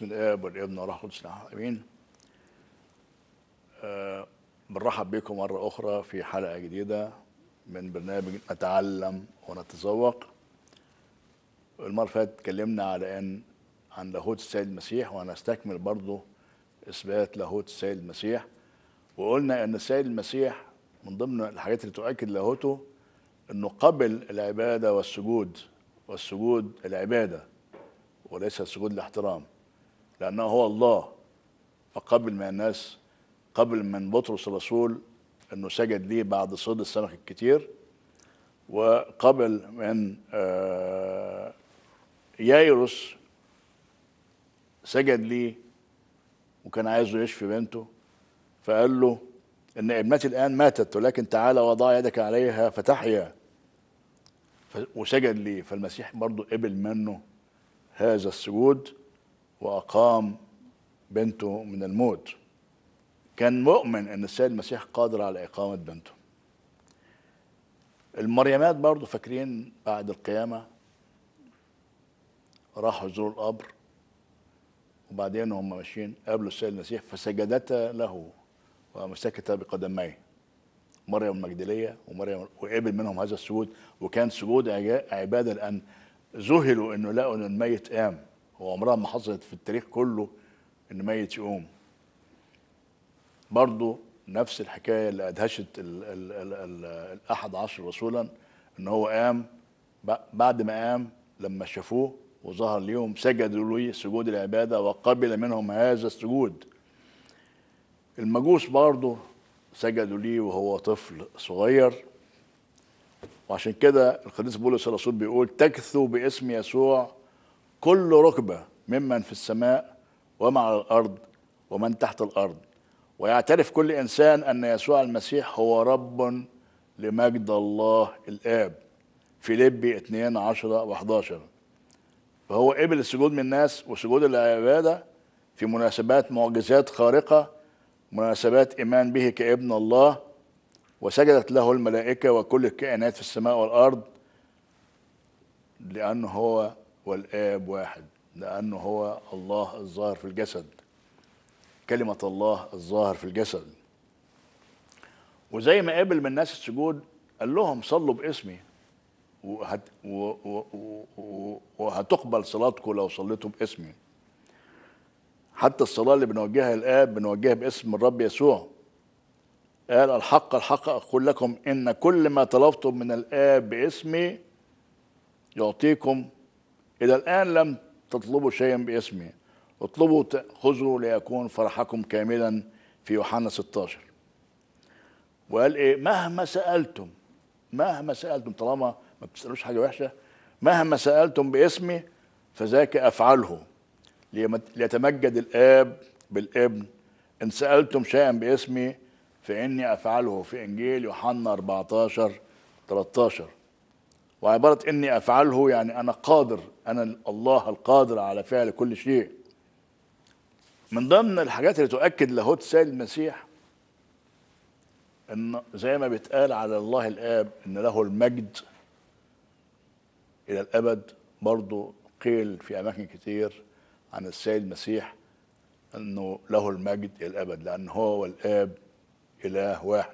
باسم الاب والابن والروح القدس امين آه، بنرحب بكم مره اخرى في حلقه جديده من برنامج نتعلم ونتذوق المره اللي فاتت اتكلمنا على ان عن لاهوت السيد المسيح وهنستكمل برضه اثبات لاهوت السيد المسيح وقلنا ان السيد المسيح من ضمن الحاجات اللي تؤكد لاهوته انه قبل العباده والسجود والسجود العباده وليس السجود الاحترام لأنه هو الله فقبل ما الناس قبل من بطرس الرسول أنه سجد ليه بعد صيد السمك الكتير وقبل من آه، ييروس سجد ليه وكان عايزه يشفي بنته فقال له ان ابنتي الان ماتت ولكن تعالى وضع يدك عليها فتحيا وسجد ليه فالمسيح برضه قبل منه هذا السجود وأقام بنته من الموت كان مؤمن أن السيد المسيح قادر على إقامة بنته المريمات برضه فاكرين بعد القيامة راحوا يزوروا القبر وبعدين هم ماشيين قابلوا السيد المسيح فسجدتا له ومسكتا بقدميه مريم المجدلية ومريم وقبل منهم هذا السجود وكان سجود عبادة لأن ذهلوا أنه لقوا أن الميت قام هو عمرها ما حصلت في التاريخ كله ان ميت يقوم برضو نفس الحكايه اللي ادهشت ال ال ال ال الاحد عشر رسولا ان هو قام بعد ما قام لما شافوه وظهر ليهم سجدوا له سجود العباده وقبل منهم هذا السجود المجوس برضو سجدوا ليه وهو طفل صغير وعشان كده القديس بولس الرسول بيقول تكثوا باسم يسوع كل ركبة ممن في السماء ومع على الأرض ومن تحت الأرض ويعترف كل إنسان أن يسوع المسيح هو رب لمجد الله الآب فيليبي 2 10 و 11 فهو قبل السجود من الناس وسجود العبادة في مناسبات معجزات خارقة مناسبات إيمان به كابن الله وسجدت له الملائكة وكل الكائنات في السماء والأرض لأنه هو والآب واحد لأنه هو الله الظاهر في الجسد كلمة الله الظاهر في الجسد وزي ما قابل من ناس السجود قال لهم صلوا باسمي وهت وهتقبل صلاتكم لو صليتوا باسمي حتى الصلاة اللي بنوجهها الآب بنوجهها باسم الرب يسوع قال الحق الحق أقول لكم إن كل ما طلبتم من الآب باسمي يعطيكم إلى الآن لم تطلبوا شيئا باسمي اطلبوا خذوا ليكون فرحكم كاملا في يوحنا 16 وقال ايه مهما سالتم مهما سالتم طالما ما بتسالوش حاجه وحشه مهما سالتم باسمي فذاك افعله ليتمجد الاب بالابن ان سالتم شيئا باسمي فاني افعله في انجيل يوحنا 14 13 وعبارة إني أفعله يعني أنا قادر أنا الله القادر على فعل كل شيء من ضمن الحاجات اللي تؤكد لاهوت سيد المسيح إن زي ما بيتقال على الله الآب إن له المجد إلى الأبد برضه قيل في أماكن كتير عن السيد المسيح أنه له المجد إلى الأبد لأن هو والآب إله واحد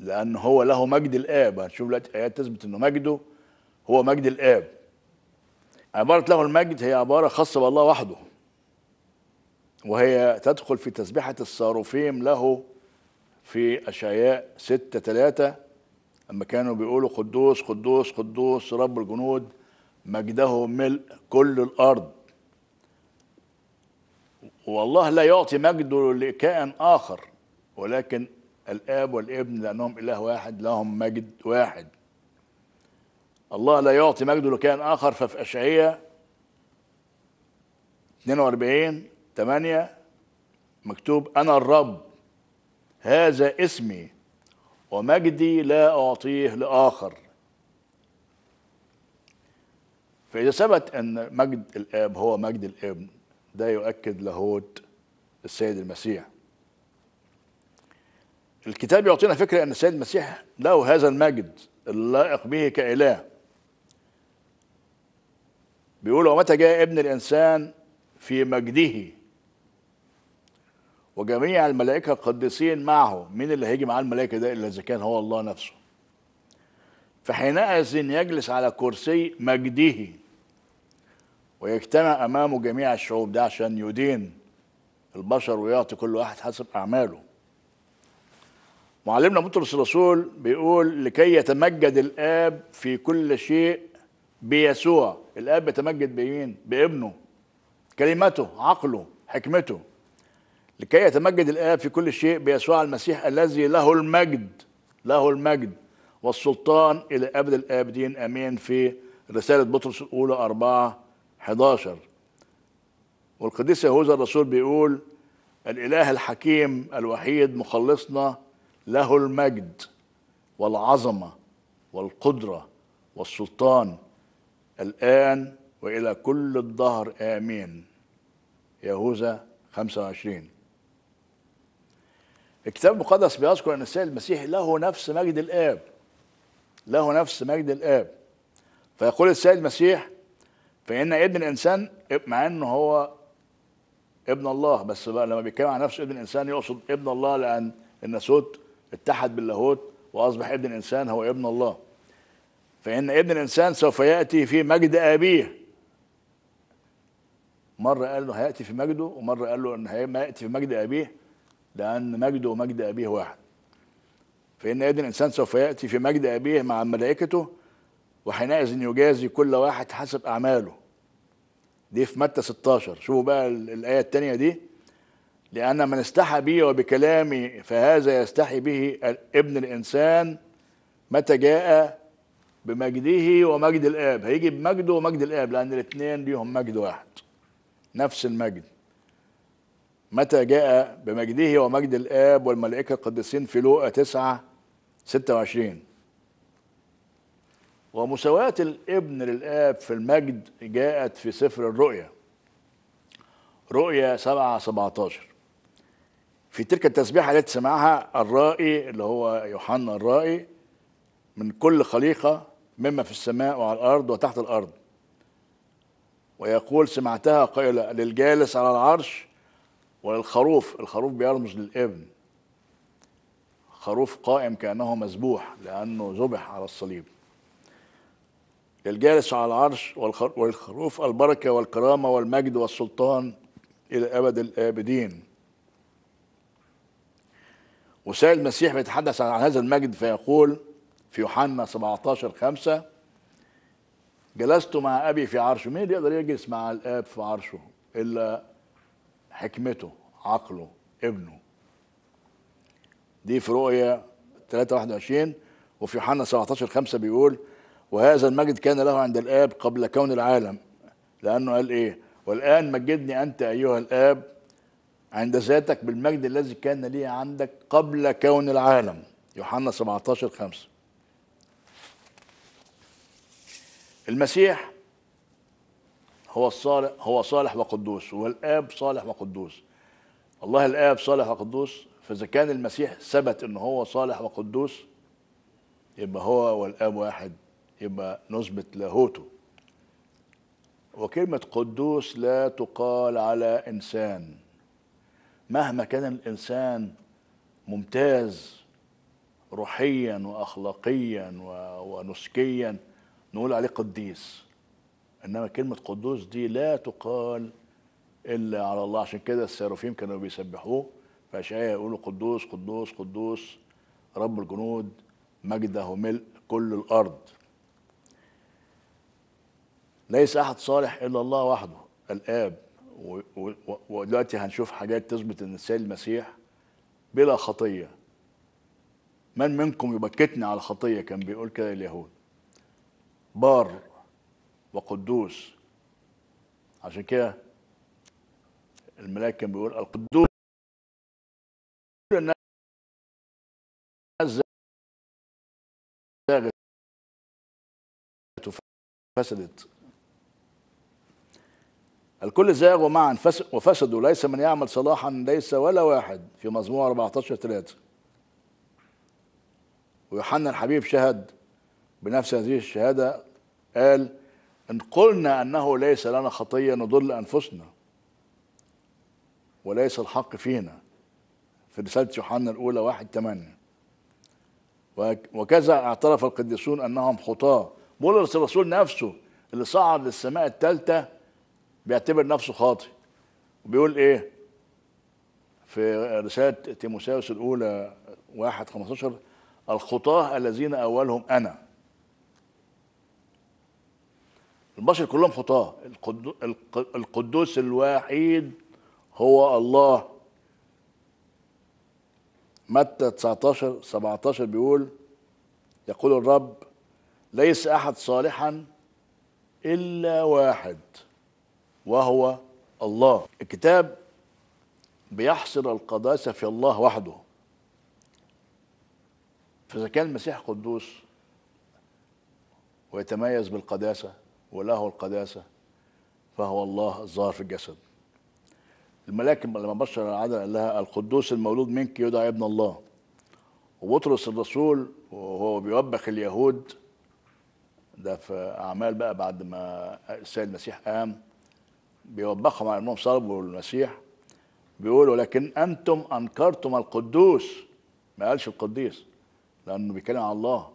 لأن هو له مجد الآب هنشوف دلوقتي آيات تثبت إنه مجده هو مجد الآب عبارة له المجد هي عبارة خاصة بالله وحده وهي تدخل في تسبيحة الصاروفيم له في أشعياء ستة ثلاثة أما كانوا بيقولوا قدوس قدوس قدوس رب الجنود مجده ملء كل الأرض والله لا يعطي مجده لكائن آخر ولكن الآب والابن لأنهم إله واحد لهم مجد واحد الله لا يعطي مجده لكيان آخر ففي اشعياء 42 8 مكتوب أنا الرب هذا اسمي ومجدي لا أعطيه لآخر فإذا ثبت أن مجد الآب هو مجد الابن ده يؤكد لاهوت السيد المسيح الكتاب يعطينا فكرة أن السيد المسيح له هذا المجد اللائق به كإله بيقول ومتى جاء ابن الإنسان في مجده وجميع الملائكة القديسين معه مين اللي هيجي معاه الملائكة ده إلا إذا كان هو الله نفسه فحينئذ يجلس على كرسي مجده ويجتمع أمامه جميع الشعوب ده عشان يدين البشر ويعطي كل واحد حسب أعماله معلمنا بطرس الرسول بيقول لكي يتمجد الاب في كل شيء بيسوع الاب يتمجد بمين بابنه كلمته عقله حكمته لكي يتمجد الاب في كل شيء بيسوع المسيح الذي له المجد له المجد والسلطان الى ابد الابدين امين في رساله بطرس الاولى 4 11 والقديس يهوذا الرسول بيقول الاله الحكيم الوحيد مخلصنا له المجد والعظمه والقدره والسلطان الان والى كل الدهر امين يهوذا 25 الكتاب المقدس بيذكر ان السيد المسيح له نفس مجد الاب له نفس مجد الاب فيقول السيد المسيح فان ابن الانسان مع انه هو ابن الله بس بقى لما بيتكلم عن نفسه ابن الانسان يقصد ابن الله لان الناسوت اتحد باللاهوت واصبح ابن الانسان هو ابن الله فان ابن الانسان سوف ياتي في مجد ابيه مره قال له هياتي في مجده ومره قال له ان هياتي في مجد ابيه لان مجده ومجد ابيه واحد فان ابن الانسان سوف ياتي في مجد ابيه مع ملائكته وحينئذ يجازي كل واحد حسب اعماله دي في متى 16 شوفوا بقى الايه الثانيه دي لأن من استحى بي وبكلامي فهذا يستحي به ابن الإنسان متى جاء بمجده ومجد الآب هيجي بمجده ومجد الآب لأن الاثنين ليهم مجد واحد نفس المجد متى جاء بمجده ومجد الآب والملائكة القديسين في لوقا 9 26 ومساواة الابن للآب في المجد جاءت في سفر الرؤيا رؤيا 7 17 في تلك التسبيحة التي سمعها الرائي اللي هو يوحنا الرائي من كل خليقة مما في السماء وعلى الأرض وتحت الأرض ويقول سمعتها قائلة للجالس على العرش وللخروف الخروف بيرمز للابن خروف قائم كأنه مذبوح لأنه ذبح على الصليب للجالس على العرش وللخروف البركة والكرامة والمجد والسلطان إلى أبد الآبدين وسائل المسيح بيتحدث عن هذا المجد فيقول في يوحنا 17 5 جلست مع أبي في عرشه مين اللي يقدر يجلس مع الآب في عرشه إلا حكمته عقله ابنه دي في رؤية 321 وفي يوحنا 17 5 بيقول وهذا المجد كان له عند الآب قبل كون العالم لأنه قال إيه والآن مجدني أنت أيها الآب عند ذاتك بالمجد الذي كان لي عندك قبل كون العالم يوحنا 17 5 المسيح هو الصالح هو صالح وقدوس والاب صالح وقدوس الله الاب صالح وقدوس فاذا كان المسيح ثبت ان هو صالح وقدوس يبقى هو والاب واحد يبقى نثبت لاهوته وكلمه قدوس لا تقال على انسان مهما كان الإنسان ممتاز روحيا وأخلاقيا ونسكيا نقول عليه قديس إنما كلمة قدوس دي لا تقال إلا على الله عشان كده السيرافيم كانوا بيسبحوه فأشعياء يقولوا قدوس قدوس قدوس رب الجنود مجده ملء كل الأرض ليس أحد صالح إلا الله وحده الآب ودلوقتي هنشوف حاجات تثبت ان السيد المسيح بلا خطيه من منكم يبكتني على خطيه كان بيقول كده اليهود بار وقدوس عشان كده الملاك كان بيقول القدوس فسدت الكل زاغوا معا وفسدوا ليس من يعمل صلاحا ليس ولا واحد في مزمور 14 3 ويوحنا الحبيب شهد بنفس هذه الشهادة قال إن قلنا أنه ليس لنا خطية نضل أنفسنا وليس الحق فينا في رسالة يوحنا الأولى واحد تمانية وكذا اعترف القديسون أنهم خطاة بولس الرسول نفسه اللي صعد للسماء الثالثة بيعتبر نفسه خاطئ وبيقول ايه في رساله تيموثاوس الاولى 1 15 الخطاه الذين اولهم انا البشر كلهم خطاه القدوس الوحيد هو الله متى 19 17 بيقول يقول الرب ليس احد صالحا الا واحد وهو الله الكتاب بيحصر القداسة في الله وحده فإذا كان المسيح قدوس ويتميز بالقداسة وله القداسة فهو الله الظاهر في الجسد الملاك لما بشر العدل قال لها القدوس المولود منك يدعى ابن الله وبطرس الرسول وهو بيوبخ اليهود ده في أعمال بقى بعد ما السيد المسيح قام بيوبخهم على انهم صلبوا المسيح بيقولوا لكن انتم انكرتم القدوس ما قالش القديس لانه بيتكلم عن الله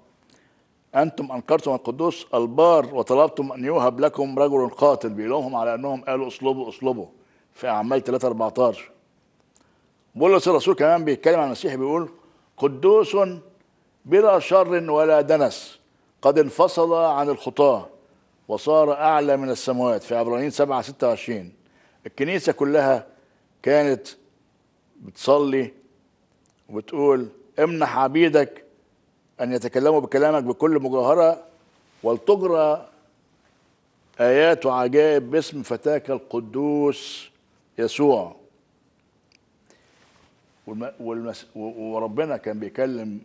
انتم انكرتم القدوس البار وطلبتم ان يوهب لكم رجل قاتل بيلومهم على انهم قالوا اصلبوا اصلبوا في اعمال 3 14 بولس الرسول كمان بيتكلم عن المسيح بيقول قدوس بلا شر ولا دنس قد انفصل عن الخطاه وصار أعلى من السماوات في عبرانيين 7 26 الكنيسة كلها كانت بتصلي وبتقول امنح عبيدك أن يتكلموا بكلامك بكل مجاهرة ولتجرى آيات وعجائب باسم فتاك القدوس يسوع والمس... وربنا كان بيكلم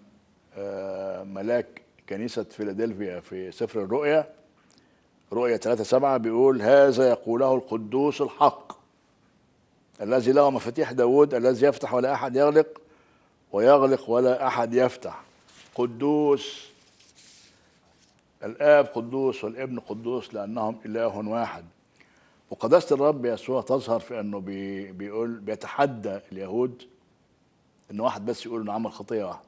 آه، ملاك كنيسة فيلادلفيا في سفر الرؤيا رؤية 3 7 بيقول هذا يقوله القدوس الحق الذي له مفاتيح داود الذي يفتح ولا أحد يغلق ويغلق ولا أحد يفتح قدوس الآب قدوس والابن قدوس لأنهم إله واحد وقداسة الرب يسوع تظهر في أنه بي بيقول بيتحدى اليهود أن واحد بس يقول أنه عمل خطية واحدة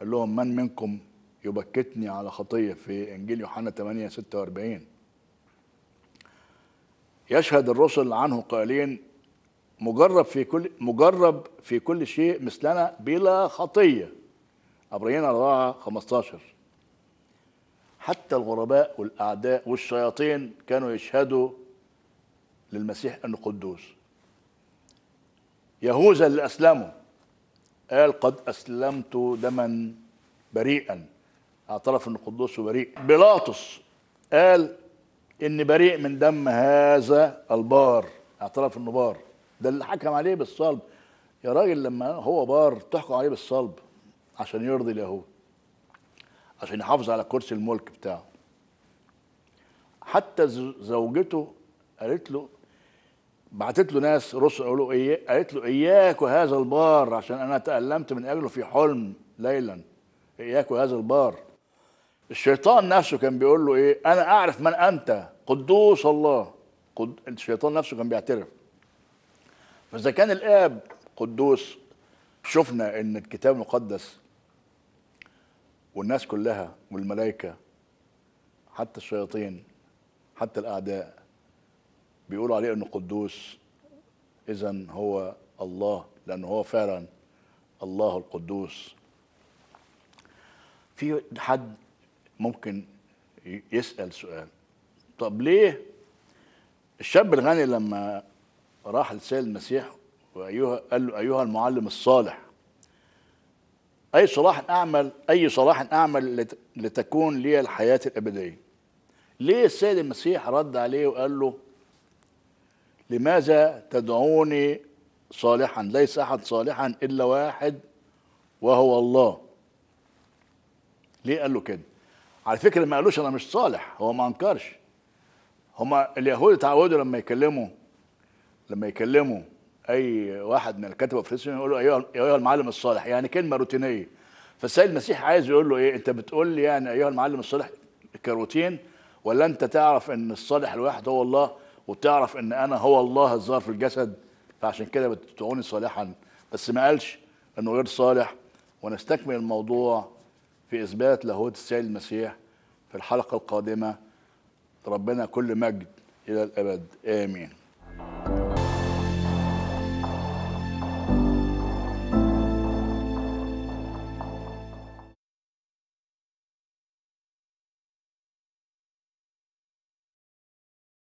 قال لهم من منكم يبكتني على خطية في إنجيل يوحنا 8 46 يشهد الرسل عنه قائلين مجرب في كل مجرب في كل شيء مثلنا بلا خطيه ابراهيم 4 15 حتى الغرباء والاعداء والشياطين كانوا يشهدوا للمسيح انه قدوس يهوذا اللي اسلموا قال قد اسلمت دما بريئا اعترف انه قدوس وبريء بيلاطس قال اني بريء من دم هذا البار اعترف انه بار ده اللي حكم عليه بالصلب يا راجل لما هو بار تحكم عليه بالصلب عشان يرضي اليهود عشان يحافظ على كرسي الملك بتاعه حتى زوجته قالت له بعتت له ناس رسل قالوا إيه قالت له اياك وهذا البار عشان انا تالمت من اجله في حلم ليلا اياك وهذا البار الشيطان نفسه كان بيقول له ايه انا اعرف من انت قدوس الله قد... الشيطان نفسه كان بيعترف فاذا كان الاب قدوس شفنا ان الكتاب المقدس والناس كلها والملائكه حتى الشياطين حتى الاعداء بيقولوا عليه انه قدوس اذا هو الله لانه هو فعلا الله القدوس في حد ممكن يسال سؤال طب ليه الشاب الغني لما راح لسيد المسيح وأيها قال له أيها المعلم الصالح أي صلاح أعمل أي صلاح أعمل لتكون لي الحياة الأبدية ليه السيد المسيح رد عليه وقال له لماذا تدعوني صالحا ليس أحد صالحا إلا واحد وهو الله ليه قال له كده على فكرة ما قالوش أنا مش صالح هو ما أنكرش هما اليهود اتعودوا لما يكلموا لما يكلموا اي واحد من الكتبه الفلسطينيين يقولوا ايها ايها المعلم الصالح يعني كلمه روتينيه فالسيد المسيح عايز يقول له ايه انت بتقول لي يعني ايها المعلم الصالح كروتين ولا انت تعرف ان الصالح الواحد هو الله وتعرف ان انا هو الله الظاهر في الجسد فعشان كده بتدعوني صالحا بس ما قالش انه غير صالح ونستكمل الموضوع في اثبات لاهوت السيد المسيح في الحلقه القادمه ربنا كل مجد إلى الأبد آمين